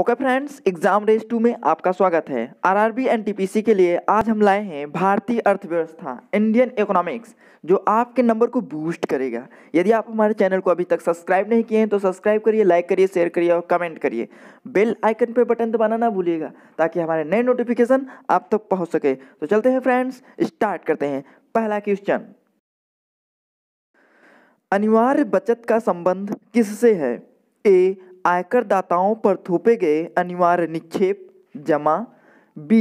okay friends exam race two में आपका स्वागत है आरआरबी एंड टीपीसी के लिए आज हम लाए हैं भारतीय अर्थव्यवस्था इंडियन इकोनॉमिक्स जो आपके नंबर को बूस्ट करेगा यदि आप हमारे चैनल को अभी तक सब्सक्राइब नहीं किए हैं तो सब्सक्राइब करिए लाइक करिए शेयर करिए और कमेंट करिए बेल आइकन पर बटन दबाना ना भूलिएगा ताकि हमारे नए नोटिफिकेशन आप तक पहुँच सके तो चलते हैं फ्रेंड्स स्टार्ट करते हैं पहला क्वेश्चन अनिवार्य बचत का संबंध किससे है ए आयकर दाताओं पर थोपे गए अनिवार्य निक्षेप जमा बी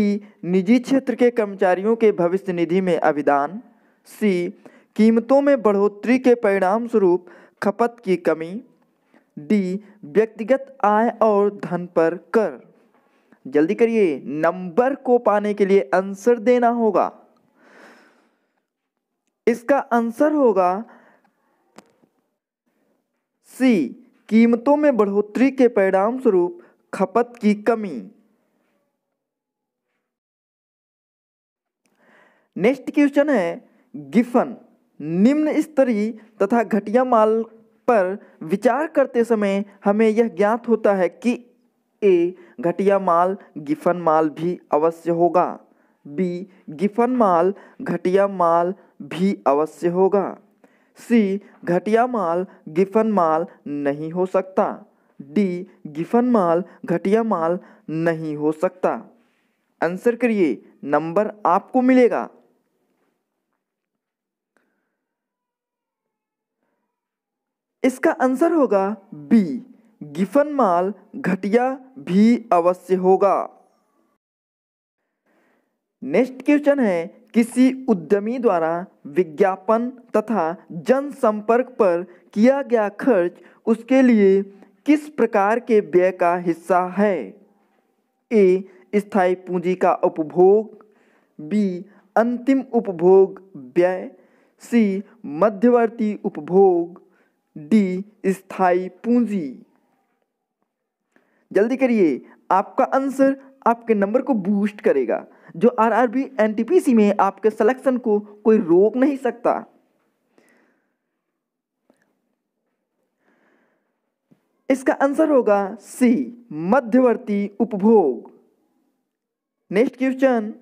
निजी क्षेत्र के कर्मचारियों के भविष्य निधि में अभिदान सी कीमतों में बढ़ोतरी के परिणाम स्वरूप खपत की कमी डी व्यक्तिगत आय और धन पर कर जल्दी करिए नंबर को पाने के लिए आंसर देना होगा इसका आंसर होगा सी कीमतों में बढ़ोतरी के परिणाम स्वरूप खपत की कमी नेक्स्ट क्वेश्चन है गिफन निम्न स्तरीय तथा घटिया माल पर विचार करते समय हमें यह ज्ञात होता है कि ए घटिया माल गिफन माल भी अवश्य होगा बी गिफन माल घटिया माल भी अवश्य होगा सी घटिया माल गिफन माल नहीं हो सकता डी गिफन माल घटिया माल नहीं हो सकता आंसर करिए नंबर आपको मिलेगा इसका आंसर होगा बी गिफन माल घटिया भी अवश्य होगा नेक्स्ट क्वेश्चन है किसी उद्यमी द्वारा विज्ञापन तथा जनसंपर्क पर किया गया खर्च उसके लिए किस प्रकार के व्यय का हिस्सा है ए स्थायी पूंजी का उपभोग बी अंतिम उपभोग व्यय सी मध्यवर्ती उपभोग डी स्थायी पूंजी जल्दी करिए आपका आंसर आपके नंबर को बूस्ट करेगा जो आरआरबी एनटीपीसी में आपके सिलेक्शन को कोई रोक नहीं सकता इसका आंसर होगा सी मध्यवर्ती उपभोग नेक्स्ट क्वेश्चन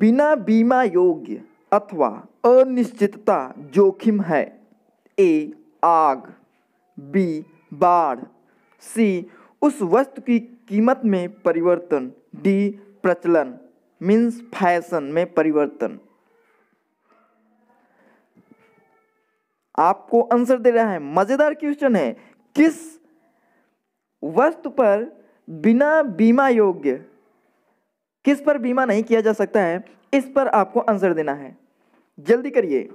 बिना बीमा योग्य अथवा अनिश्चितता जोखिम है ए आग बी बाढ़ सी उस वस्तु की कीमत में परिवर्तन डी प्रचलन मीन्स फैशन में परिवर्तन आपको आंसर दे रहा है मजेदार क्वेश्चन है किस वस्तु पर बिना बीमा योग्य किस पर बीमा नहीं किया जा सकता है इस पर आपको आंसर देना है जल्दी करिए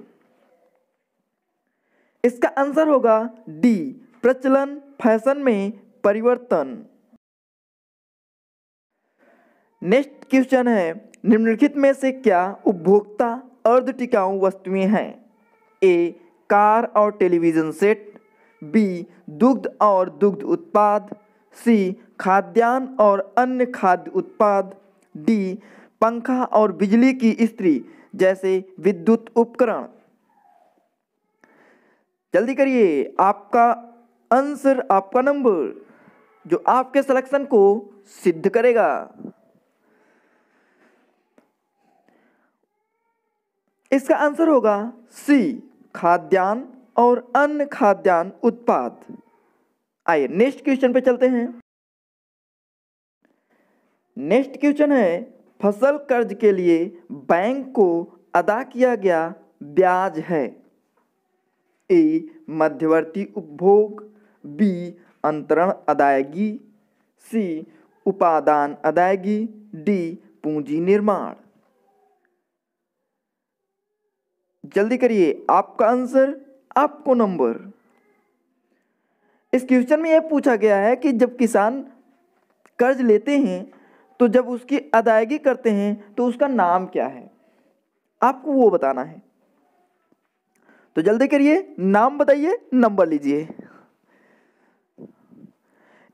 इसका आंसर होगा डी प्रचलन फैशन में परिवर्तन नेक्स्ट क्वेश्चन है निम्नलिखित में से क्या उपभोक्ता अर्ध टिकाऊ वस्तुएं हैं ए कार और टेलीविजन सेट बी दुग्ध और दुग्ध उत्पाद सी खाद्यान्न और अन्य खाद्य उत्पाद डी पंखा और बिजली की स्त्री जैसे विद्युत उपकरण जल्दी करिए आपका आंसर आपका नंबर जो आपके सिलेक्शन को सिद्ध करेगा इसका आंसर होगा सी खाद्यान्न और अन्य खाद्यान्न उत्पाद आइए नेक्स्ट क्वेश्चन पे चलते हैं नेक्स्ट क्वेश्चन है फसल कर्ज के लिए बैंक को अदा किया गया ब्याज है ए मध्यवर्ती उपभोग बी अंतरण अदायगी सी उपादान अदायगी डी पूंजी निर्माण जल्दी करिए आपका आंसर आपको नंबर इस क्वेश्चन में यह पूछा गया है कि जब किसान कर्ज लेते हैं तो जब उसकी अदायगी करते हैं तो उसका नाम क्या है आपको वो बताना है तो जल्दी करिए नाम बताइए नंबर लीजिए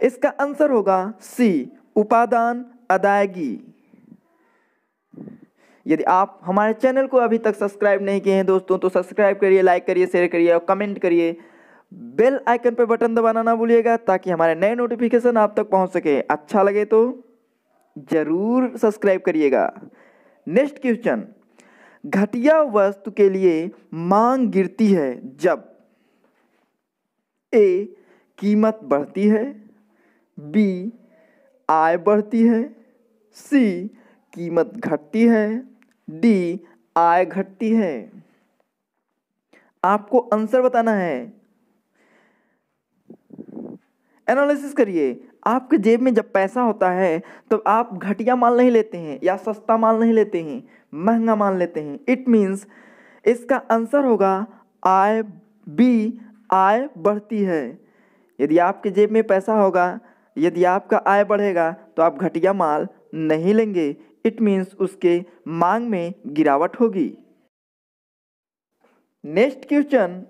इसका आंसर होगा सी उपादान अदायगी यदि आप हमारे चैनल को अभी तक सब्सक्राइब नहीं किए हैं दोस्तों तो सब्सक्राइब करिए लाइक करिए शेयर करिए और कमेंट करिए बेल आइकन पर बटन दबाना ना भूलिएगा ताकि हमारे नए नोटिफिकेशन आप तक पहुंच सके अच्छा लगे तो ज़रूर सब्सक्राइब करिएगा नेक्स्ट क्वेश्चन घटिया वस्तु के लिए मांग गिरती है जब ए कीमत बढ़ती है बी आय बढ़ती है सी कीमत घटती है डी आय घटती है आपको आंसर बताना है एनालिसिस करिए आपके जेब में जब पैसा होता है तो आप घटिया माल नहीं लेते हैं या सस्ता माल नहीं लेते हैं महंगा माल लेते हैं इट मीन्स इसका आंसर होगा आय बी आय बढ़ती है यदि आपके जेब में पैसा होगा यदि आपका आय बढ़ेगा तो आप घटिया माल नहीं लेंगे इट मीन्स उसके मांग में गिरावट होगी नेक्स्ट क्वेश्चन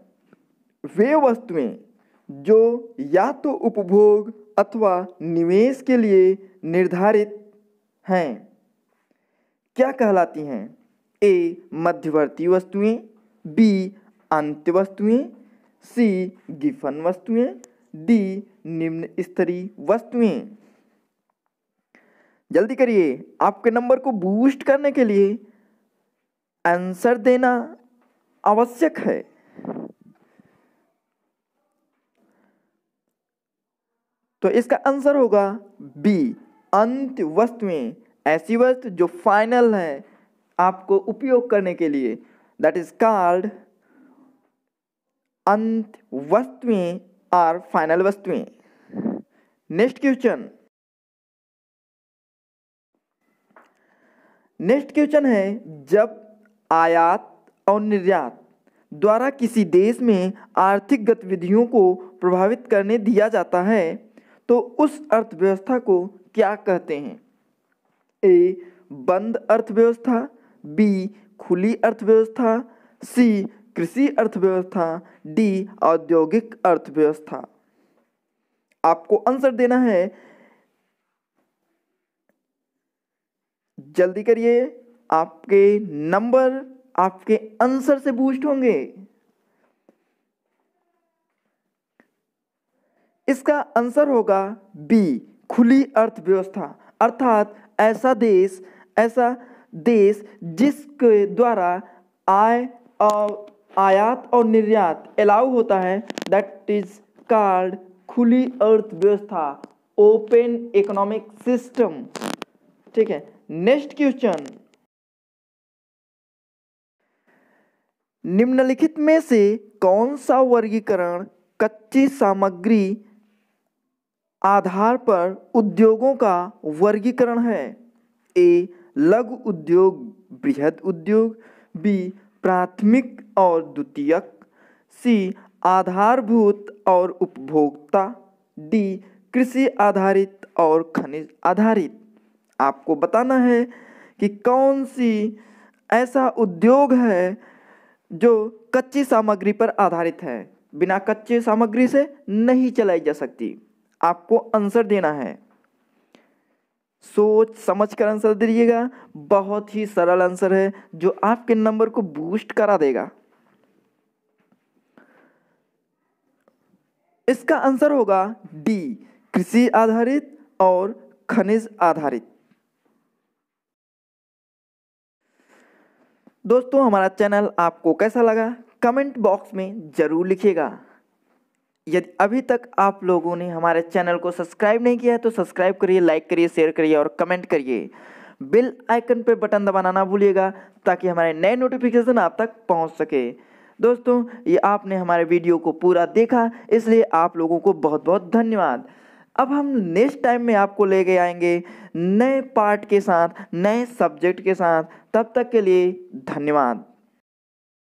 वे वस्तुएं जो या तो उपभोग अथवा निवेश के लिए निर्धारित हैं क्या कहलाती हैं ए मध्यवर्ती वस्तुएं बी अंत्य वस्तुएं सी गिफन वस्तुएं डी निम्न स्तरीय वस्तुएं जल्दी करिए आपके नंबर को बूस्ट करने के लिए आंसर देना आवश्यक है तो इसका आंसर होगा बी अंत में ऐसी वस्तु जो फाइनल है आपको उपयोग करने के लिए दैट इज कार्ड अंत वस्तुएं आर फाइनल वस्तुएं नेक्स्ट क्वेश्चन नेक्स्ट क्वेश्चन है जब आयात और निर्यात द्वारा किसी देश में आर्थिक गतिविधियों को प्रभावित करने दिया जाता है तो उस अर्थव्यवस्था को क्या कहते हैं ए बंद अर्थव्यवस्था बी खुली अर्थव्यवस्था सी कृषि अर्थव्यवस्था डी औद्योगिक अर्थव्यवस्था आपको आंसर देना है जल्दी करिए आपके नंबर आपके आंसर से बूस्ट होंगे इसका आंसर होगा बी खुली अर्थव्यवस्था अर्थात ऐसा देश ऐसा देश जिसके द्वारा आय और आयात और निर्यात अलाउ होता है दैट इज कार्ड खुली अर्थव्यवस्था ओपन इकोनॉमिक सिस्टम ठीक है नेक्स्ट क्वेश्चन निम्नलिखित में से कौन सा वर्गीकरण कच्ची सामग्री आधार पर उद्योगों का वर्गीकरण है ए लघु उद्योग बृहद उद्योग बी प्राथमिक और द्वितीयक सी आधारभूत और उपभोक्ता डी कृषि आधारित और खनिज आधारित आपको बताना है कि कौन सी ऐसा उद्योग है जो कच्ची सामग्री पर आधारित है बिना कच्चे सामग्री से नहीं चलाई जा सकती आपको आंसर देना है सोच समझ कर आंसर दीजिएगा बहुत ही सरल आंसर है जो आपके नंबर को बूस्ट करा देगा इसका आंसर होगा डी कृषि आधारित और खनिज आधारित दोस्तों हमारा चैनल आपको कैसा लगा कमेंट बॉक्स में ज़रूर लिखिएगा यदि अभी तक आप लोगों ने हमारे चैनल को सब्सक्राइब नहीं किया है तो सब्सक्राइब करिए लाइक करिए शेयर करिए और कमेंट करिए बिल आइकन पर बटन दबाना ना भूलिएगा ताकि हमारे नए नोटिफिकेशन आप तक पहुंच सके दोस्तों ये आपने हमारे वीडियो को पूरा देखा इसलिए आप लोगों को बहुत बहुत धन्यवाद अब हम नेक्स्ट टाइम में आपको लेके आएंगे नए पार्ट के साथ नए सब्जेक्ट के साथ तब तक के लिए धन्यवाद